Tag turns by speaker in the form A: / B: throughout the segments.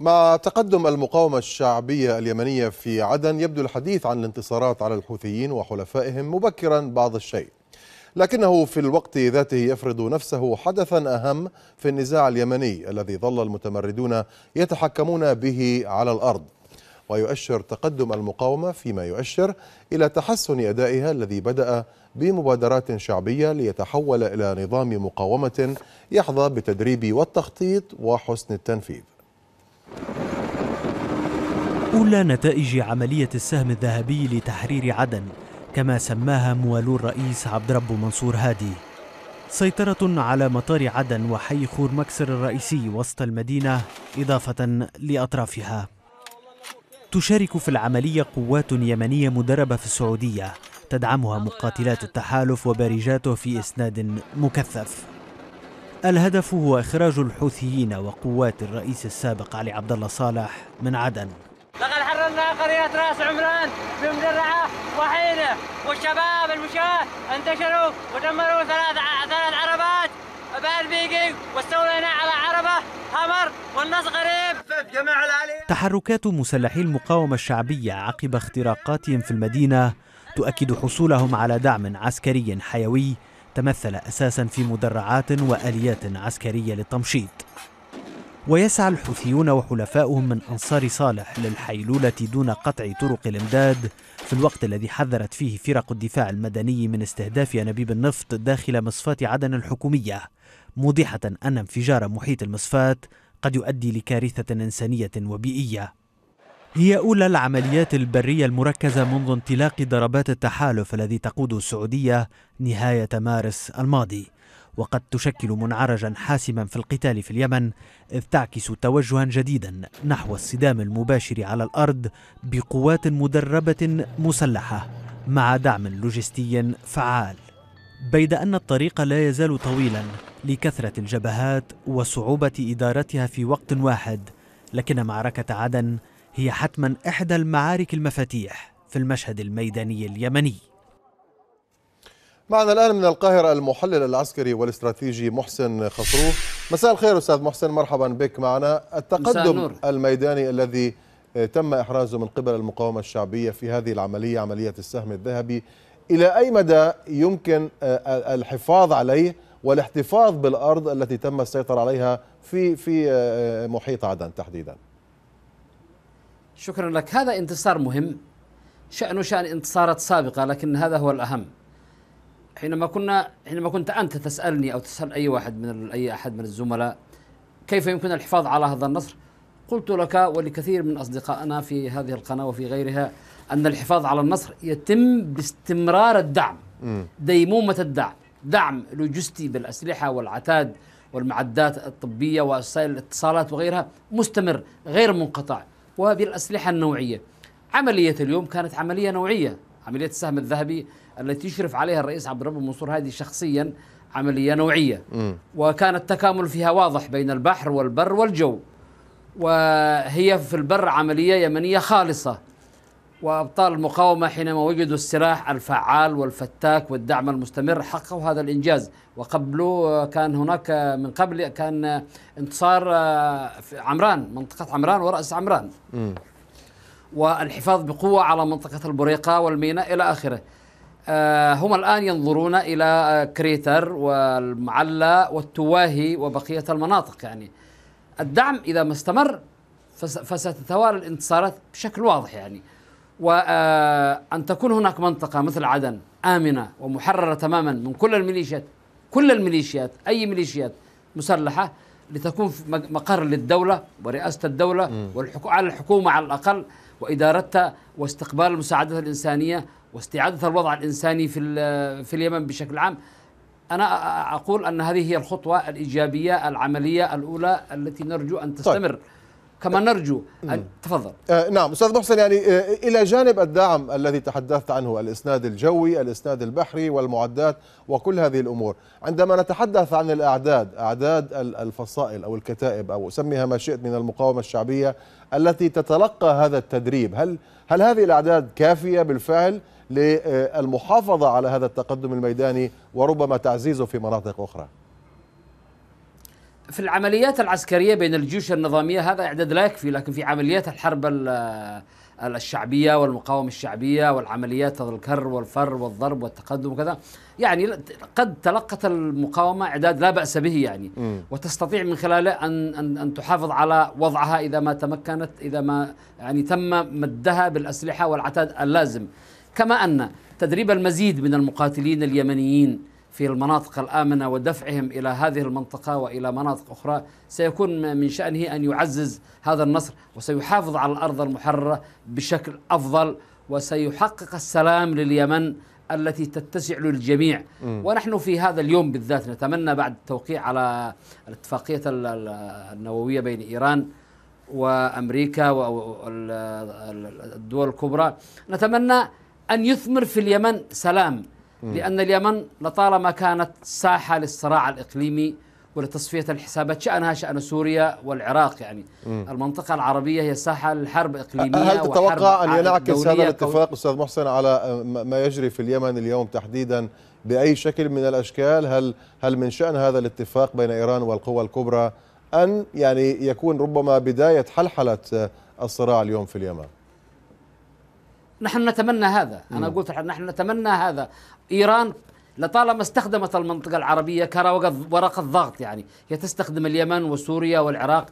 A: مع تقدم المقاومة الشعبية اليمنية في عدن يبدو الحديث عن الانتصارات على الحوثيين وحلفائهم مبكرا بعض الشيء لكنه في الوقت ذاته يفرض نفسه حدثا أهم في النزاع اليمني الذي ظل المتمردون يتحكمون به على الأرض ويؤشر تقدم المقاومة فيما يؤشر إلى تحسن أدائها الذي بدأ بمبادرات شعبية ليتحول إلى نظام مقاومة يحظى بالتدريب والتخطيط وحسن التنفيذ
B: أولى نتائج عملية السهم الذهبي لتحرير عدن كما سماها موالو الرئيس عبد رب منصور هادي سيطرة على مطار عدن وحي خور مكسر الرئيسي وسط المدينة إضافة لأطرافها تشارك في العملية قوات يمنية مدربة في السعودية تدعمها مقاتلات التحالف وبارجاته في إسناد مكثف الهدف هو إخراج الحوثيين وقوات الرئيس السابق علي عبد الله صالح من عدن
A: زرنا قرية راس عمران بمدرعة وحينة والشباب المشاة انتشروا ودمروا ثلاث ثلاث عربات بان بيجينج واستولينا على عربة
B: همر والناس غريب تحركات مسلحي المقاومة الشعبية عقب اختراقاتهم في المدينة تؤكد حصولهم على دعم عسكري حيوي تمثل أساسا في مدرعات وآليات عسكرية للتمشيط ويسعى الحوثيون وحلفاؤهم من أنصار صالح للحيلولة دون قطع طرق الإمداد في الوقت الذي حذرت فيه فرق الدفاع المدني من استهداف أنابيب النفط داخل مصفاة عدن الحكومية موضحة أن انفجار محيط المصفاة قد يؤدي لكارثة إنسانية وبيئية هي أولى العمليات البرية المركزة منذ انطلاق ضربات التحالف الذي تقوده السعودية نهاية مارس الماضي وقد تشكل منعرجا حاسما في القتال في اليمن إذ تعكس توجها جديدا نحو الصدام المباشر على الأرض بقوات مدربة مسلحة مع دعم لوجستي فعال بيد أن الطريق لا يزال طويلا لكثرة الجبهات وصعوبة إدارتها في وقت واحد لكن معركة عدن هي حتما إحدى المعارك المفاتيح في المشهد الميداني اليمني
A: معنا الآن من القاهرة المحلل العسكري والاستراتيجي محسن خسروف مساء الخير أستاذ محسن مرحبا بك معنا التقدم الميداني الذي تم إحرازه من قبل المقاومة الشعبية في هذه العملية عملية السهم الذهبي إلى أي مدى يمكن آه، الحفاظ عليه والاحتفاظ بالأرض التي تم السيطرة عليها في في آه، محيط عدن تحديدا
C: شكرا لك هذا انتصار مهم شأنه شأن انتصارات سابقة لكن هذا هو الأهم حينما كنا حينما كنت انت تسالني او تسال اي واحد من اي احد من الزملاء كيف يمكن الحفاظ على هذا النصر؟ قلت لك ولكثير من اصدقائنا في هذه القناه وفي غيرها ان الحفاظ على النصر يتم باستمرار الدعم ديمومه الدعم، دعم لوجستي بالاسلحه والعتاد والمعدات الطبيه ووسائل الاتصالات وغيرها مستمر غير منقطع وبالاسلحه النوعيه. عمليه اليوم كانت عمليه نوعيه عملية السهم الذهبي التي يشرف عليها الرئيس عبد الرب منصور هادي شخصيا عملية نوعية م. وكان التكامل فيها واضح بين البحر والبر والجو وهي في البر عملية يمنية خالصة وأبطال المقاومة حينما وجدوا السلاح الفعال والفتاك والدعم المستمر حققوا هذا الإنجاز وقبله كان هناك من قبل كان انتصار آه، عمران منطقة عمران ورأس عمران م. والحفاظ بقوة على منطقة البريقة والميناء إلى آخره آه، هم الآن ينظرون إلى آه، كريتر والمعلى والتواهي وبقية المناطق يعني الدعم إذا ما استمر فستتوالى الانتصارات بشكل واضح يعني وأن آه، تكون هناك منطقة مثل عدن آمنة ومحررة تماما من كل الميليشيات كل الميليشيات أي ميليشيات مسلحة لتكون مقر للدولة ورئاسة الدولة والحكومة على الحكومة على الأقل وإدارتها واستقبال المساعدات الإنسانية واستعادة الوضع الإنساني في, في اليمن بشكل عام أنا أقول أن هذه هي الخطوة الإيجابية العملية الأولى التي نرجو أن طيب. تستمر طيب. كما نرجو أن تفضل
A: آه، نعم أستاذ محسن يعني آه، إلى جانب الدعم الذي تحدثت عنه الإسناد الجوي الإسناد البحري والمعدات وكل هذه الأمور عندما نتحدث عن الأعداد أعداد الفصائل أو الكتائب أو سميها ما شئت من المقاومة الشعبية التي تتلقى هذا التدريب هل, هل هذه الأعداد كافية بالفعل للمحافظة على هذا التقدم الميداني وربما تعزيزه في مناطق أخرى؟
C: في العمليات العسكرية بين الجيوش النظامية هذا إعداد لا يكفي لكن في عمليات الحرب الشعبية والمقاومة الشعبية والعمليات الكر والفر والضرب والتقدم وكذا يعني قد تلقت المقاومة إعداد لا بأس به يعني م. وتستطيع من خلاله أن, أن, أن تحافظ على وضعها إذا ما تمكنت إذا ما يعني تم مدها بالأسلحة والعتاد اللازم كما أن تدريب المزيد من المقاتلين اليمنيين في المناطق الآمنة ودفعهم إلى هذه المنطقة وإلى مناطق أخرى سيكون من شأنه أن يعزز هذا النصر وسيحافظ على الأرض المحررة بشكل أفضل وسيحقق السلام لليمن التي تتسع للجميع م. ونحن في هذا اليوم بالذات نتمنى بعد التوقيع على الاتفاقية النووية بين إيران وأمريكا والدول الكبرى نتمنى أن يثمر في اليمن سلام لأن اليمن لطالما كانت ساحة للصراع الإقليمي ولتصفية الحسابات شأنها شأن سوريا والعراق يعني م. المنطقة العربية هي ساحة للحرب إقليمية هل تتوقع أن ينعكس هذا الاتفاق
A: أستاذ محسن على ما يجري في اليمن اليوم تحديدا بأي شكل من الأشكال هل, هل من شأن هذا الاتفاق بين إيران والقوى الكبرى أن يعني يكون ربما بداية حلحلة الصراع اليوم في اليمن
C: نحن نتمنى هذا أنا قلت نحن نتمنى هذا إيران لطالما استخدمت المنطقة العربية كورقة ضغط يعني هي تستخدم اليمن وسوريا والعراق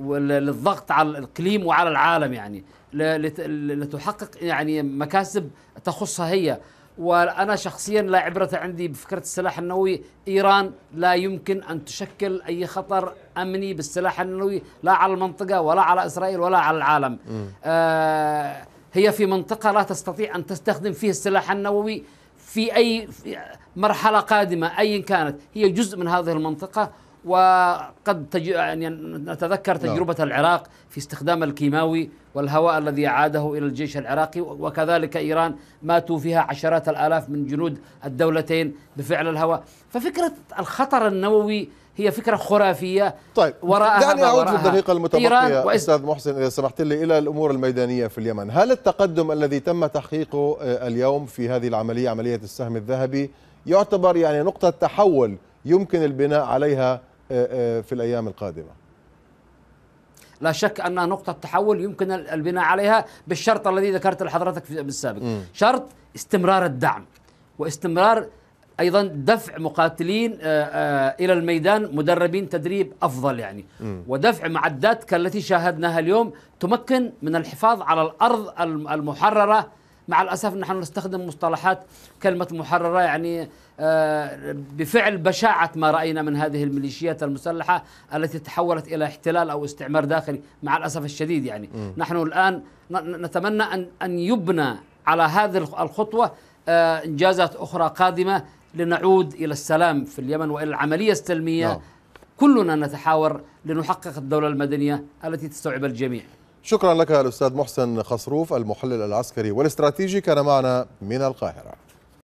C: للضغط على الإقليم وعلى العالم يعني لتحقق يعني مكاسب تخصها هي وانا شخصيا لا عبره عندي بفكره السلاح النووي، ايران لا يمكن ان تشكل اي خطر امني بالسلاح النووي لا على المنطقه ولا على اسرائيل ولا على العالم. آه هي في منطقة لا تستطيع أن تستخدم فيه السلاح النووي في أي مرحلة قادمة أيا كانت هي جزء من هذه المنطقة وقد تج... يعني نتذكر نعم. تجربة لا. العراق في استخدام الكيماوي والهواء الذي أعاده إلى الجيش العراقي وكذلك إيران ماتوا فيها عشرات الآلاف من جنود الدولتين بفعل الهواء ففكرة الخطر النووي هي فكرة خرافية طيب وراءها دعني أعود في الدقيقة المتبقية
A: أستاذ محسن إذا سمحت لي إلى الأمور الميدانية في اليمن هل التقدم الذي تم تحقيقه آه، اليوم في هذه العملية عملية السهم الذهبي يعتبر يعني نقطة تحول يمكن البناء عليها آه، آه، في الأيام القادمة
C: لا شك أنها نقطة تحول يمكن البناء عليها بالشرط الذي ذكرت لحضرتك السابق م. شرط استمرار الدعم واستمرار ايضا دفع مقاتلين آه، الى الميدان مدربين تدريب افضل يعني م. ودفع معدات كالتي شاهدناها اليوم تمكن من الحفاظ على الارض المحرره مع الأسف نحن نستخدم مصطلحات كلمة محررة يعني آه، بفعل بشاعة ما رأينا من هذه الميليشيات المسلحة التي تحولت إلى احتلال أو استعمار داخلي مع الأسف الشديد يعني م. نحن الآن نتمنى أن أن يبنى على هذه الخطوة آه، إنجازات أخرى قادمة لنعود إلى السلام في اليمن وإلى العملية السلمية نعم. كلنا نتحاور لنحقق الدولة المدنية التي تستوعب الجميع
A: شكرا لك الأستاذ محسن خصروف المحلل العسكري والاستراتيجي كان معنا من القاهرة